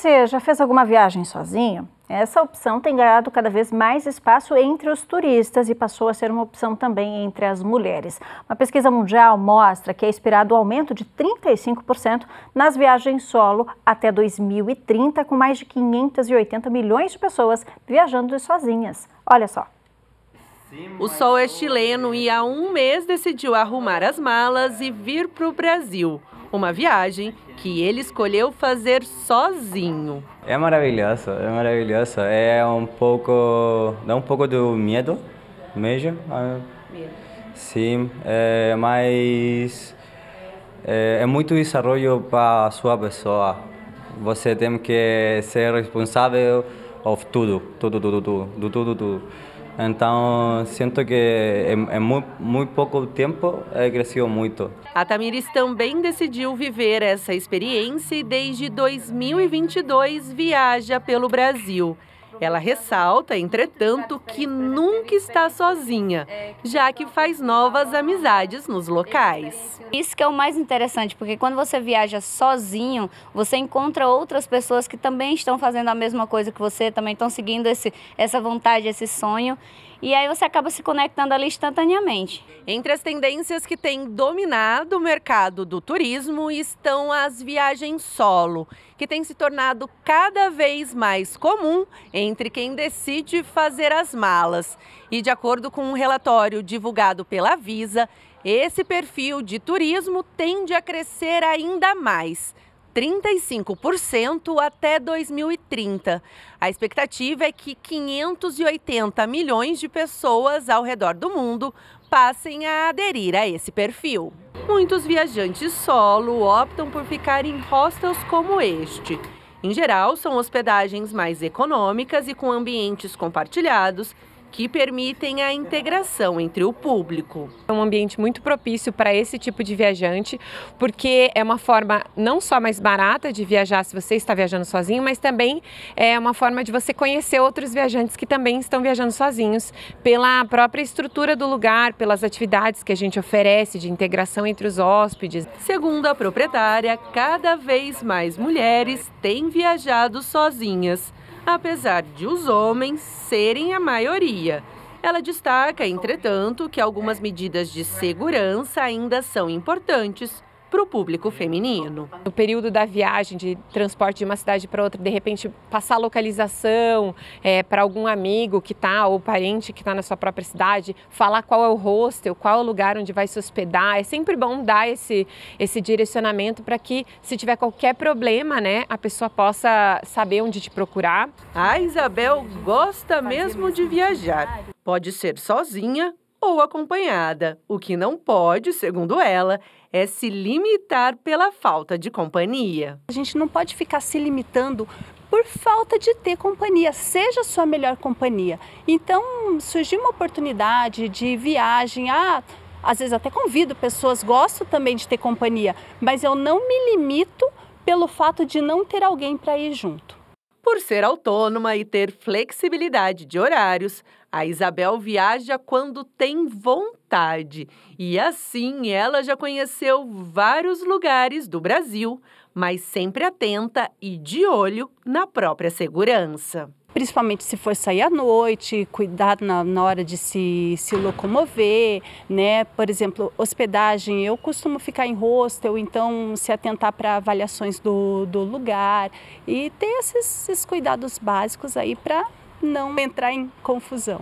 você já fez alguma viagem sozinho, essa opção tem ganhado cada vez mais espaço entre os turistas e passou a ser uma opção também entre as mulheres. Uma pesquisa mundial mostra que é esperado o aumento de 35% nas viagens solo até 2030, com mais de 580 milhões de pessoas viajando sozinhas. Olha só. O sol é chileno e há um mês decidiu arrumar as malas e vir para o Brasil uma viagem que ele escolheu fazer sozinho. É maravilhoso, é maravilhoso. É um pouco, dá um pouco do medo, mesmo. Medo. Sim, é, mas é, é muito desenvolvimento para a sua pessoa. Você tem que ser responsável por tudo, tudo, tudo, tudo, tudo, tudo. tudo. Então sinto que em, é, é muito, muito pouco tempo é cresceu muito. A Tamires também decidiu viver essa experiência e desde 2022 viaja pelo Brasil. Ela ressalta, entretanto, que nunca está sozinha, já que faz novas amizades nos locais. Isso que é o mais interessante, porque quando você viaja sozinho, você encontra outras pessoas que também estão fazendo a mesma coisa que você, também estão seguindo esse, essa vontade, esse sonho. E aí você acaba se conectando ali instantaneamente. Entre as tendências que têm dominado o mercado do turismo estão as viagens solo que tem se tornado cada vez mais comum entre quem decide fazer as malas. E de acordo com um relatório divulgado pela Visa, esse perfil de turismo tende a crescer ainda mais. 35% até 2030. A expectativa é que 580 milhões de pessoas ao redor do mundo passem a aderir a esse perfil. Muitos viajantes solo optam por ficar em hostels como este. Em geral, são hospedagens mais econômicas e com ambientes compartilhados que permitem a integração entre o público. É um ambiente muito propício para esse tipo de viajante, porque é uma forma não só mais barata de viajar se você está viajando sozinho, mas também é uma forma de você conhecer outros viajantes que também estão viajando sozinhos, pela própria estrutura do lugar, pelas atividades que a gente oferece de integração entre os hóspedes. Segundo a proprietária, cada vez mais mulheres têm viajado sozinhas apesar de os homens serem a maioria. Ela destaca, entretanto, que algumas medidas de segurança ainda são importantes para o público feminino. No período da viagem de transporte de uma cidade para outra, de repente passar a localização é, para algum amigo que está ou parente que está na sua própria cidade, falar qual é o hostel, qual é o lugar onde vai se hospedar, é sempre bom dar esse, esse direcionamento para que se tiver qualquer problema, né, a pessoa possa saber onde te procurar. A Isabel gosta mesmo de viajar. Pode ser sozinha ou acompanhada. O que não pode, segundo ela, é se limitar pela falta de companhia. A gente não pode ficar se limitando por falta de ter companhia, seja sua melhor companhia. Então, surgiu uma oportunidade de viagem, ah, às vezes até convido pessoas, gosto também de ter companhia, mas eu não me limito pelo fato de não ter alguém para ir junto. Por ser autônoma e ter flexibilidade de horários, a Isabel viaja quando tem vontade. E assim ela já conheceu vários lugares do Brasil, mas sempre atenta e de olho na própria segurança principalmente se for sair à noite, cuidado na, na hora de se, se locomover, né? Por exemplo, hospedagem, eu costumo ficar em hostel, então se atentar para avaliações do, do lugar e ter esses, esses cuidados básicos aí para não entrar em confusão.